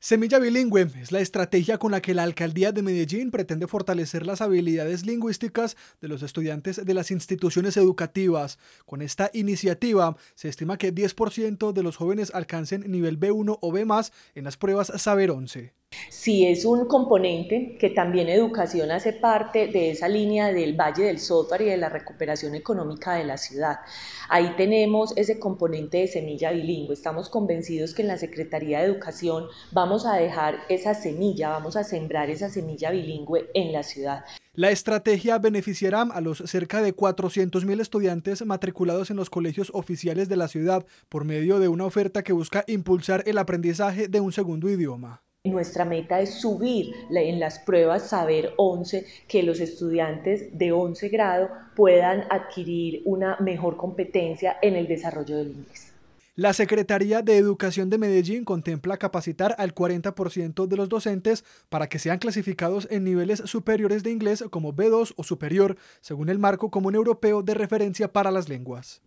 Semilla Bilingüe es la estrategia con la que la Alcaldía de Medellín pretende fortalecer las habilidades lingüísticas de los estudiantes de las instituciones educativas. Con esta iniciativa, se estima que 10% de los jóvenes alcancen nivel B1 o B más en las pruebas Saber 11. Si es un componente que también educación hace parte de esa línea del Valle del Software y de la recuperación económica de la ciudad. Ahí tenemos ese componente de semilla bilingüe. Estamos convencidos que en la Secretaría de Educación vamos a dejar esa semilla, vamos a sembrar esa semilla bilingüe en la ciudad. La estrategia beneficiará a los cerca de 400.000 estudiantes matriculados en los colegios oficiales de la ciudad por medio de una oferta que busca impulsar el aprendizaje de un segundo idioma. Nuestra meta es subir en las pruebas Saber 11, que los estudiantes de 11 grado puedan adquirir una mejor competencia en el desarrollo del inglés. La Secretaría de Educación de Medellín contempla capacitar al 40% de los docentes para que sean clasificados en niveles superiores de inglés como B2 o superior, según el marco común europeo de referencia para las lenguas.